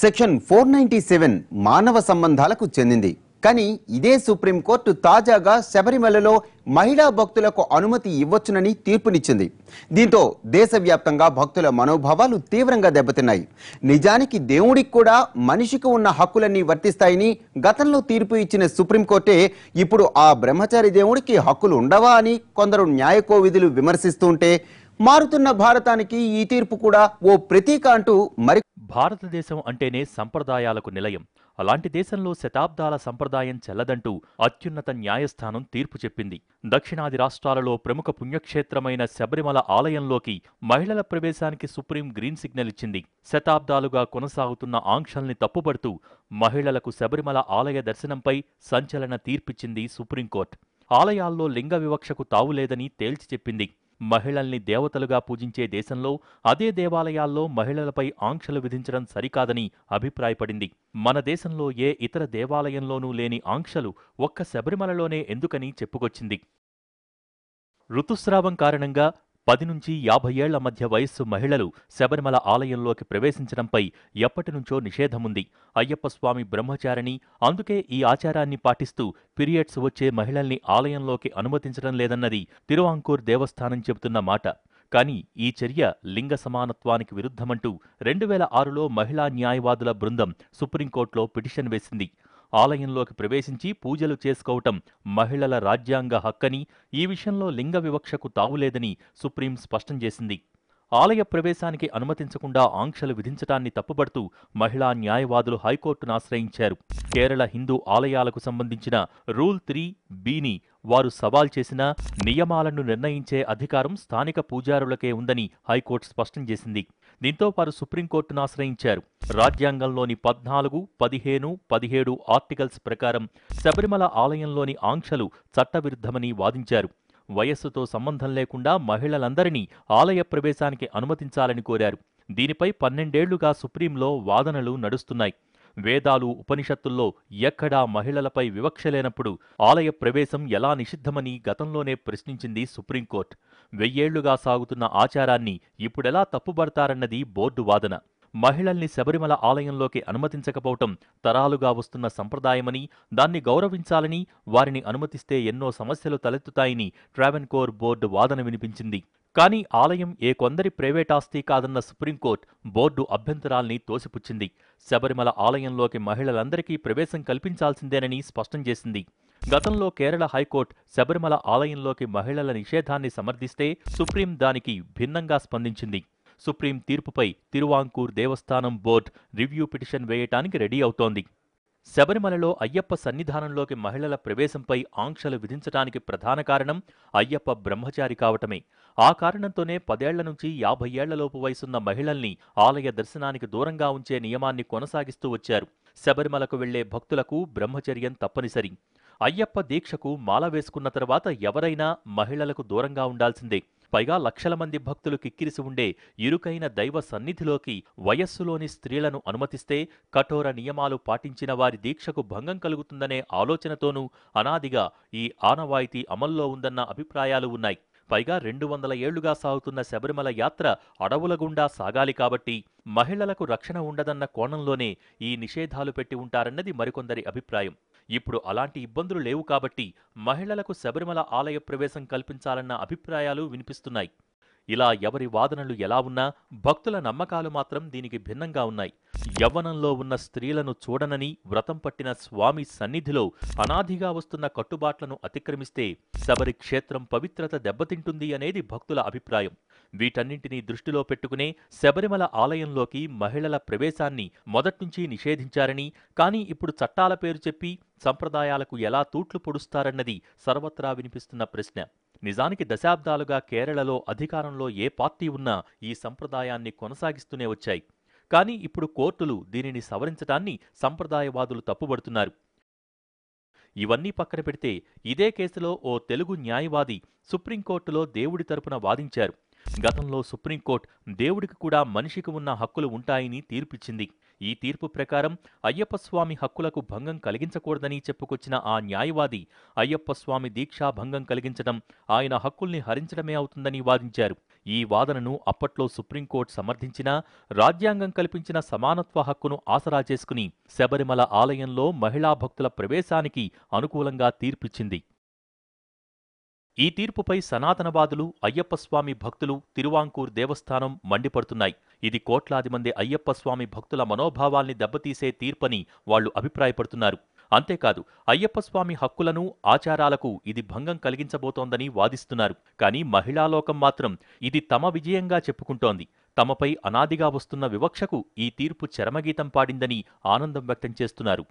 section four ninety seven మానవ సంబంధాలకు చెందింది కానీ ఇదే సుప్రీంకోర్టు తాజాగా శబరిమలలో మహిళా భక్తులకు అనుమతి ఇవ్వచ్చునని తీర్పునిచ్చింది దీంతో దేశవ్యాప్తంగా భక్తుల మనోభావాలు తీవ్రంగా దెబ్బతిన్నాయి నిజానికి దేవుడికి కూడా మనిషికి ఉన్న హక్కులన్నీ వర్తిస్తాయని గతంలో తీర్పు ఇచ్చిన సుప్రీంకోర్టే ఇప్పుడు ఆ బ్రహ్మచారి దేవుడికి హక్కులు ఉండవా అని కొందరు న్యాయకోవిధులు విమర్శిస్తుంటే మారుతున్న భారతానికి ఈ తీర్పు కూడా ఓ ప్రతీక అంటూ మరి భారతదేశం అంటేనే సంప్రదాయాలకు నిలయం అలాంటి దేశంలో శతాబ్దాల సంప్రదాయం చెల్లదంటూ అత్యున్నత న్యాయస్థానం తీర్పు చెప్పింది దక్షిణాది రాష్ట్రాలలో ప్రముఖ పుణ్యక్షేత్రమైన శబరిమల ఆలయంలోకి మహిళల ప్రవేశానికి సుప్రీం గ్రీన్ సిగ్నల్ ఇచ్చింది శతాబ్దాలుగా కొనసాగుతున్న ఆంక్షల్ని తప్పుపడుతూ మహిళలకు శబరిమల ఆలయ దర్శనంపై సంచలన తీర్పిచ్చింది సుప్రీంకోర్టు ఆలయాల్లో లింగ వివక్షకు తావులేదని తేల్చి చెప్పింది మహిళల్ని దేవతలుగా పూజించే దేశంలో అదే దేవాలయాల్లో మహిళలపై ఆంక్షలు విధించడం సరికాదని అభిప్రాయపడింది మన దేశంలో ఏ ఇతర దేవాలయంలోనూ లేని ఆంక్షలు ఒక్క శబరిమలలోనే ఎందుకని చెప్పుకొచ్చింది ఋతుస్రావం కారణంగా పది నుంచి యాభై ఏళ్ల మధ్య వయస్సు మహిళలు శబరిమల ఆలయంలోకి ప్రవేశించడంపై ఎప్పటినుంచో నిషేధముంది అయ్యప్పస్వామి బ్రహ్మచారిణి అందుకే ఈ ఆచారాన్ని పాటిస్తూ పీరియడ్స్ వచ్చే మహిళల్ని ఆలయంలోకి అనుమతించడం లేదన్నది తిరువాంకూర్ దేవస్థానం చెబుతున్న మాట కాని ఈ చర్య లింగ సమానత్వానికి విరుద్ధమంటూ రెండు వేల ఆరులో మహిళా న్యాయవాదుల బృందం సుప్రీంకోర్టులో పిటిషన్ వేసింది ఆలయంలోకి ప్రవేశించి పూజలు చేసుకోవటం మహిళల రాజ్యాంగ హక్కని ఈ విషయంలో లింగ వివక్షకు తావులేదని సుప్రీం స్పష్టం చేసింది ఆలయ ప్రవేశానికి అనుమతించకుండా ఆంక్షలు విధించటాన్ని తప్పుబడుతూ మహిళా న్యాయవాదులు హైకోర్టును ఆశ్రయించారు కేరళ హిందూ ఆలయాలకు సంబంధించిన రూల్ త్రీ బీని వారు సవాల్ చేసిన నియమాలను నిర్ణయించే అధికారం స్థానిక పూజారులకే ఉందని హైకోర్టు స్పష్టం చేసింది దీంతో వారు సుప్రీంకోర్టును ఆశ్రయించారు రాజ్యాంగంలోని పద్నాలుగు పదిహేను పదిహేడు ఆర్టికల్స్ ప్రకారం శబరిమల ఆలయంలోని ఆంక్షలు చట్టవిరుద్ధమని వాదించారు వయస్సుతో సంబంధం లేకుండా మహిళలందరినీ ఆలయ ప్రవేశానికి అనుమతించాలని కోరారు దీనిపై పన్నెండేళ్లుగా సుప్రీంలో వాదనలు నడుస్తున్నాయి వేదాలు ఉపనిషత్తుల్లో ఎక్కడా మహిళలపై వివక్ష లేనప్పుడు ఆలయ ప్రవేశం ఎలా నిషిద్ధమని గతంలోనే ప్రశ్నించింది సుప్రీంకోర్టు వెయ్యేళ్లుగా సాగుతున్న ఆచారాన్ని ఇప్పుడెలా తప్పుబడతారన్నది బోర్డు వాదన మహిళల్ని శబరిమల ఆలయంలోకి అనుమతించకపోవటం తరాలుగా వస్తున్న సంప్రదాయమని దాన్ని గౌరవించాలని వారిని అనుమతిస్తే ఎన్నో సమస్యలు తలెత్తుతాయని ట్రావెన్కోర్ బోర్డు వాదన వినిపించింది కానీ ఆలయం ఏ కొందరి ప్రైవేటాస్తి కాదన్న సుప్రీంకోర్టు బోర్డు అభ్యంతరాల్ని తోసిపుచ్చింది శబరిమల ఆలయంలోకి మహిళలందరికీ ప్రవేశం కల్పించాల్సిందేనని స్పష్టం చేసింది గతంలో కేరళ హైకోర్టు శబరిమల ఆలయంలోకి మహిళల నిషేధాన్ని సమర్థిస్తే సుప్రీం దానికి భిన్నంగా స్పందించింది సుప్రీం తీర్పుపై Travancore Devasthanam board review petition వేయటానికి రెడీ అవుతోంది శబరిమలలో అయ్యప్ప సన్నిధానంలోకి మహిళల ప్రవేశంపై ఆంక్షలు విధించటానికి ప్రధాన కారణం అయ్యప్ప బ్రహ్మచారి కావటమే ఆ కారణంతోనే పదేళ్ల నుంచి యాభై ఏళ్లలోపు వయసున్న మహిళల్ని ఆలయ దర్శనానికి దూరంగా ఉంచే నియమాన్ని కొనసాగిస్తూ వచ్చారు శబరిమలకు వెళ్లే భక్తులకు బ్రహ్మచర్యం తప్పనిసరి అయ్యప్ప దీక్షకు మాల వేసుకున్న తర్వాత ఎవరైనా మహిళలకు దూరంగా ఉండాల్సిందే పైగా లక్షల మంది భక్తులు కిక్కిరిసి ఉండే ఇరుకైన దైవ సన్నిధిలోకి వయస్సులోని స్త్రీలను అనుమతిస్తే కఠోర నియమాలు పాటించిన వారి దీక్షకు భంగం కలుగుతుందనే ఆలోచనతోనూ అనాదిగా ఈ ఆనవాయితీ అమల్లో ఉందన్న అభిప్రాయాలు ఉన్నాయి పైగా రెండు వందల ఏళ్లుగా సాగుతున్న శబరిమల యాత్ర అడవుల గుండా సాగాలి కాబట్టి మహిళలకు రక్షణ ఉండదన్న కోణంలోనే ఈ నిషేధాలు పెట్టి ఉంటారన్నది మరికొందరి అభిప్రాయం ఇప్పుడు అలాంటి ఇబ్బందులు లేవు కాబట్టి మహిళలకు శబరిమల ఆలయ ప్రవేశం కల్పించాలన్న అభిప్రాయాలు వినిపిస్తున్నాయి ఇలా ఎవరి వాదనలు ఎలా ఉన్నా భక్తుల నమ్మకాలు మాత్రం దీనికి భిన్నంగా ఉన్నాయి యవ్వనంలో ఉన్న స్త్రీలను చూడనని వ్రతం పట్టిన స్వామి సన్నిధిలో అనాదిగా వస్తున్న కట్టుబాట్లను అతిక్రమిస్తే శబరి క్షేత్రం పవిత్రత దెబ్బతింటుంది అనేది భక్తుల అభిప్రాయం వీటన్నింటినీ దృష్టిలో పెట్టుకునే శబరిమల ఆలయంలోకి మహిళల ప్రవేశాన్ని మొదట్నుంచి నిషేధించారని కానీ ఇప్పుడు చట్టాల పేరు చెప్పి సంప్రదాయాలకు ఎలా తూట్లు పొడుస్తారన్నది సర్వత్రా వినిపిస్తున్న ప్రశ్న నిజానికి దశాబ్దాలుగా కేరళలో అధికారంలో ఏ పార్టీ ఉన్నా ఈ సంప్రదాయాన్ని కొనసాగిస్తూనే వచ్చాయి కానీ ఇప్పుడు కోర్టులు దీనిని సవరించటాన్ని సంప్రదాయవాదులు తప్పుబడుతున్నారు ఇవన్నీ పక్కన పెడితే ఇదే కేసులో ఓ తెలుగు న్యాయవాది సుప్రీంకోర్టులో దేవుడి తరపున వాదించారు గతంలో సుప్రీంకోర్టు దేవుడికి కూడా మనిషికి ఉన్న హక్కులు ఉంటాయని తీర్పిచ్చింది ఈ తీర్పు ప్రకారం అయ్యప్పస్వామి హక్కులకు భంగం కలిగించకూడదని చెప్పుకొచ్చిన ఆ న్యాయవాది అయ్యప్పస్వామి దీక్షా భంగం కలిగించడం ఆయన హక్కుల్ని హరించడమే అవుతుందని వాదించారు ఈ వాదనను అప్పట్లో సుప్రీంకోర్టు సమర్థించినా రాజ్యాంగం కల్పించిన సమానత్వ హక్కును ఆసరా చేసుకుని శబరిమల ఆలయంలో మహిళా భక్తుల ప్రవేశానికి అనుకూలంగా తీర్పిచ్చింది ఈ తీర్పుపై సనాతనవాదులు అయ్యప్పస్వామి భక్తులు తిరువాంకూర్ దేవస్థానం మండిపడుతున్నాయి ఇది కోట్లాది మంది అయ్యప్పస్వామి భక్తుల మనోభావాల్ని దెబ్బతీసే తీర్పని వాళ్లు అభిప్రాయపడుతున్నారు అంతేకాదు అయ్యప్పస్వామి హక్కులను ఆచారాలకు ఇది భంగం కలిగించబోతోందని వాదిస్తున్నారు కానీ మహిళాలోకం మాత్రం ఇది తమ విజయంగా చెప్పుకుంటోంది తమపై అనాదిగా వస్తున్న వివక్షకు ఈ తీర్పు చరమగీతం పాడిందని ఆనందం వ్యక్తం చేస్తున్నారు